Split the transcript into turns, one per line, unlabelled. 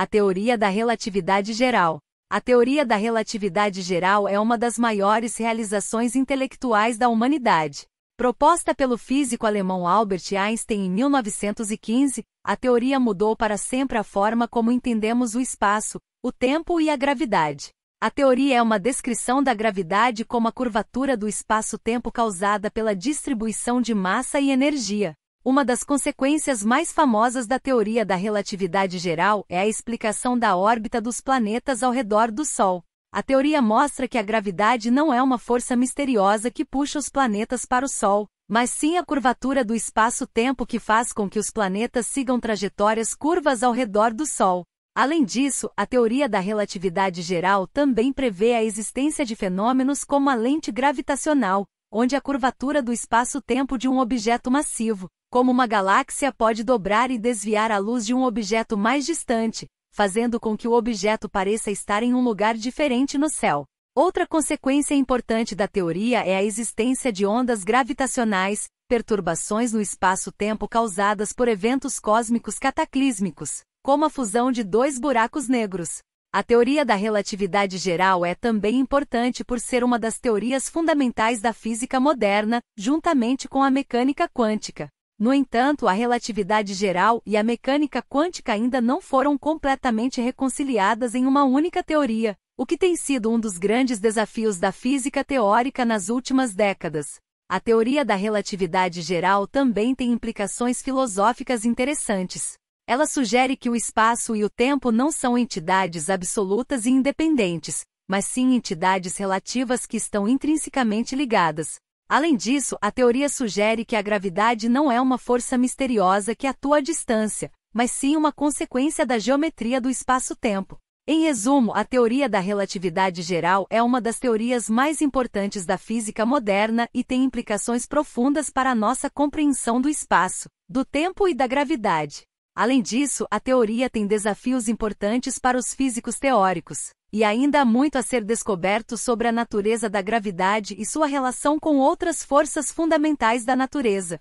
A teoria da relatividade geral. A teoria da relatividade geral é uma das maiores realizações intelectuais da humanidade. Proposta pelo físico alemão Albert Einstein em 1915, a teoria mudou para sempre a forma como entendemos o espaço, o tempo e a gravidade. A teoria é uma descrição da gravidade como a curvatura do espaço-tempo causada pela distribuição de massa e energia. Uma das consequências mais famosas da teoria da relatividade geral é a explicação da órbita dos planetas ao redor do Sol. A teoria mostra que a gravidade não é uma força misteriosa que puxa os planetas para o Sol, mas sim a curvatura do espaço-tempo que faz com que os planetas sigam trajetórias curvas ao redor do Sol. Além disso, a teoria da relatividade geral também prevê a existência de fenômenos como a lente gravitacional, onde a curvatura do espaço-tempo de um objeto massivo, como uma galáxia, pode dobrar e desviar a luz de um objeto mais distante, fazendo com que o objeto pareça estar em um lugar diferente no céu. Outra consequência importante da teoria é a existência de ondas gravitacionais, perturbações no espaço-tempo causadas por eventos cósmicos cataclísmicos, como a fusão de dois buracos negros. A teoria da relatividade geral é também importante por ser uma das teorias fundamentais da física moderna, juntamente com a mecânica quântica. No entanto, a relatividade geral e a mecânica quântica ainda não foram completamente reconciliadas em uma única teoria, o que tem sido um dos grandes desafios da física teórica nas últimas décadas. A teoria da relatividade geral também tem implicações filosóficas interessantes. Ela sugere que o espaço e o tempo não são entidades absolutas e independentes, mas sim entidades relativas que estão intrinsecamente ligadas. Além disso, a teoria sugere que a gravidade não é uma força misteriosa que atua à distância, mas sim uma consequência da geometria do espaço-tempo. Em resumo, a teoria da relatividade geral é uma das teorias mais importantes da física moderna e tem implicações profundas para a nossa compreensão do espaço, do tempo e da gravidade. Além disso, a teoria tem desafios importantes para os físicos teóricos, e ainda há muito a ser descoberto sobre a natureza da gravidade e sua relação com outras forças fundamentais da natureza.